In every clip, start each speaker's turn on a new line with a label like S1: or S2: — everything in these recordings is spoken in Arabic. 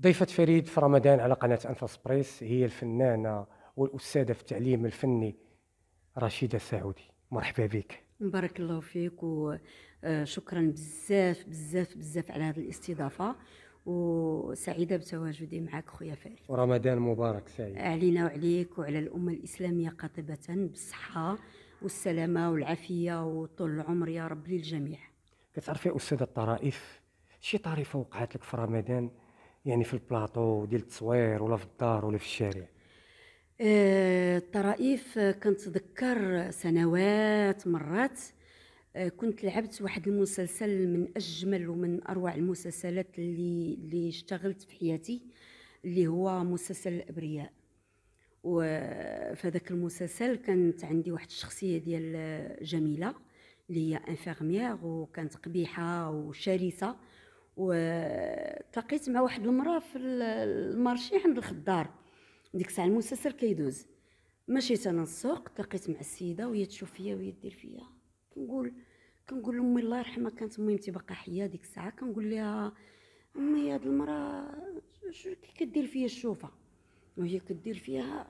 S1: ضيفة فريد في رمضان على قناة أنفاس بريس هي الفنانة والأستاذة في التعليم الفني رشيدة سعودي مرحبا بك
S2: بارك الله فيك وشكرا آه، بزاف بزاف بزاف على هذه الاستضافة وسعيدة بتواجدي معك خويا فريد
S1: ورمضان مبارك سعيد
S2: علينا وعليك وعلى الأمة الإسلامية قاطبة بالصحة والسلامة والعافية وطول العمر يا رب للجميع
S1: كتعرفي يا استاذ الطرائف شي طريفه وقعت لك في رمضان يعني في البلاطو ديال التصوير ولا في الدار ولا في الشارع
S2: آه، الطرائف كنتذكر سنوات مرات آه، كنت لعبت واحد المسلسل من اجمل ومن اروع المسلسلات اللي اللي اشتغلت في حياتي اللي هو مسلسل الابرياء وفي هذاك المسلسل كانت عندي واحد الشخصيه ديال جميله اللي هي انفيرميير وكانت قبيحه وشرسه وتلاقيت مع واحد المراه في المارشي عند الخضار ديك الساعه المسلسل كيدوز مشيت انا للسوق تلاقيت مع السيده وهي تشوف فيا وهي دير فيا كنقول كنقول لامي الله يرحمها كانت ميمتي باقا حيه ديك الساعه كنقول لها امي هاد المراه شو كي كدير فيا الشوفه وهي كدير فيها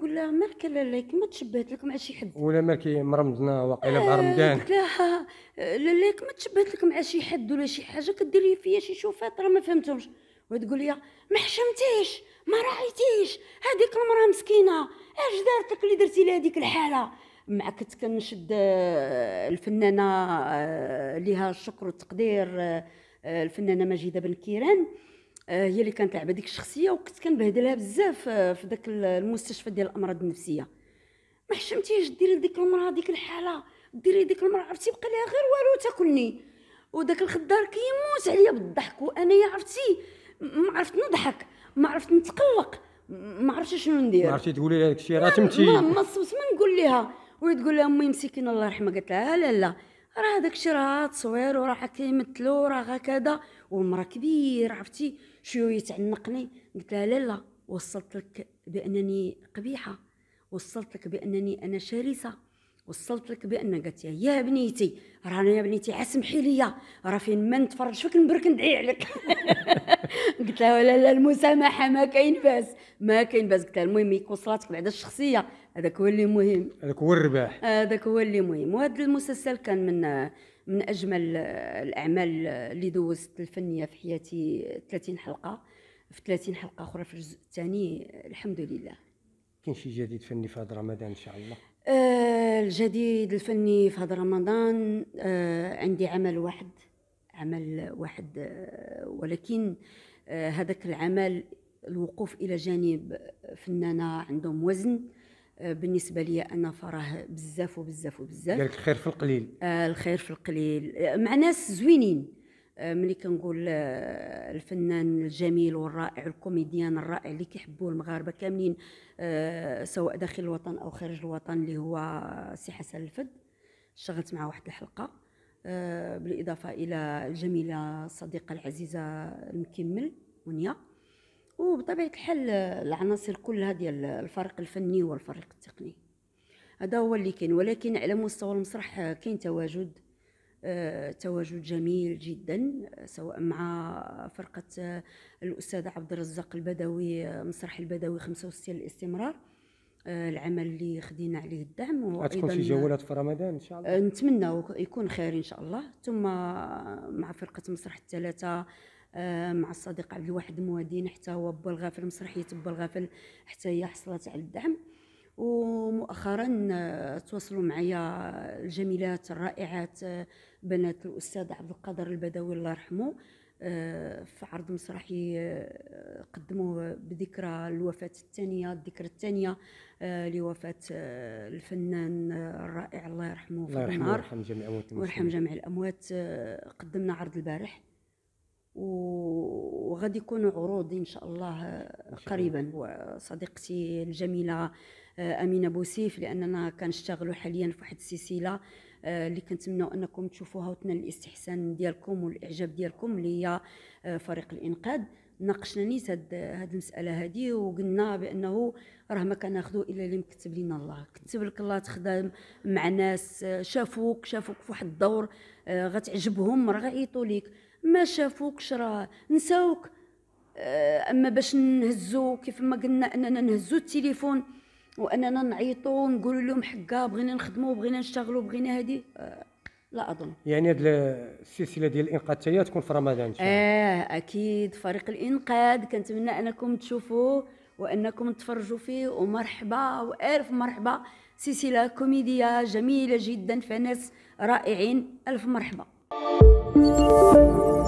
S2: نقول لها مالك لالا ما تشبهت لك مع شي حد
S1: ولا مالك مرمضنا واقيلا في آه، رمضان قلت
S2: لها لالا آه، ما تشبهت لك مع شي حد ولا شي حاجه كديري فيا شي شوفات راه ما فهمتهمش وتقول لي ما حشمتيش ما راعيتيش هذيك المراه مسكينه اش دارت لك اللي درتي لها هذيك الحاله مع كنت كنشد آه، الفنانه ليها الشكر والتقدير الفنانه مجيده بن كيران آه، هي اللي كانت لعبه ديك الشخصيه وكنت كنبهدلها بزاف آه، في داك المستشفى ديال الامراض النفسيه ما حشمتيش ديري لديك المراه ديك الحاله ديري ديك المراه عرفتي بقى ليها غير والو تاكلني وداك الخدار كيموت عليا بالضحك يا عرفتي ما عرفت نضحك ما عرفت نتقلق ما عرفتش شنو ندير ما عرفتي
S1: تقولي لها داكشي راه تمتي ما
S2: صوت ما نقول لها وهي تقول لها امي مسكينه الله يرحمها قالت لها لا لا راه داك الشيء راه تصوير وراه كيمثلو راه هكذا والمراه كبير عرفتي شويه تعنقني قلت لها لا لا وصلت لك بانني قبيحه وصلت لك بانني انا شرسه وصلت لك بان قالت لي يا بنيتي رانا يا بنيتي سمحي لي راه فين ما نتفرج فيك نبرك ندعي عليك قلت لها لا لا المسامحه ما كاين باس ما كاين باس قلت لها المهم يكون صلاتك بعدا الشخصيه هذاك هو اللي مهم
S1: هذاك هو الرباح
S2: هذاك هو اللي مهم وهذا المسلسل كان من من اجمل الاعمال اللي دوزت الفنيه في حياتي 30 حلقه في 30 حلقه اخرى في الجزء الثاني الحمد لله
S1: كاين شي جديد فني في هذا رمضان ان شاء الله
S2: آه، الجديد الفني في هذا رمضان آه، عندي عمل واحد عمل واحد آه، ولكن هذاك العمل الوقوف الى جانب فنانه عندهم وزن بالنسبه لي انا فراه بزاف وبزاف وبزاف قالك الخير في القليل الخير في القليل مع ناس زوينين ملي كنقول آه، الفنان الجميل والرائع الكوميديان الرائع اللي كيحبوه المغاربه كاملين آه، سواء داخل الوطن او خارج الوطن اللي هو سي حسن الفد اشتغلت مع واحد الحلقه آه، بالاضافه الى الجميله الصديقه العزيزه المكمل منيا وبطبيعه الحال العناصر كلها ديال الفريق الفني والفريق التقني هذا هو اللي كاين ولكن على مستوى المسرح كاين تواجد آه، تواجد جميل جدا آه، سواء مع فرقة آه، الأستاذ عبد الرزاق البدوي مسرح البدوي 65 الاستمرار العمل اللي خدينا عليه الدعم وأيضا شي جولات
S1: في رمضان ان شاء الله
S2: نتمنى يكون خير ان شاء الله ثم مع فرقه مسرح الثلاثه مع الصديق عبد الواحد موادين حتى هو بالغافل مسرحيه بالغافل حتى هي حصلت على الدعم ومؤخرا آه، تواصلوا معي الجميلات الرائعات آه، بنات الاستاذ عبد القادر البدوي الله يرحمه آه، في عرض مسرحي قدموه بذكرى الوفاة الثانية الذكرى الثانية لوفاة الفنان الرائع الله يرحمه الله يرحمه ويرحم
S1: جميع الأموات ويرحم جميع
S2: الأموات قدمنا عرض البارح و وغادي يكونوا عروض آه، ان شاء الله قريبا وصديقتي الجميله آه، امينه بوسيف لاننا كنشتغلوا حاليا في واحد السلسله آه، اللي كنتمنوا انكم تشوفوها وتنال الاستحسان ديالكم والاعجاب ديالكم اللي هي فريق الانقاذ ناقشنا نيت هاد هاد المساله هادي وقلنا بانه راه ما كناخذوا الا اللي مكتب لينا الله كتب لك الله تخدم مع ناس شافوك شافوك في واحد الدور غتعجبهم راه غيعيطوا ليك ما شافوك راه نساوك آه، اما باش نهزو كيف ما قلنا اننا نهزو التليفون واننا نعيطوا ونقول لهم حقا بغينا نخدموا بغينا نشتغلوا بغينا هادي آه لا اظن
S1: يعني هاد السلسله ديال الانقاذ حتى تكون في رمضان ان شاء الله
S2: اه اكيد فريق الانقاذ كنتمنى انكم تشوفوه وانكم تفرجوا فيه ومرحبا والف مرحبا سلسله كوميديه جميله جدا فناس رائعين الف مرحبا 嗯。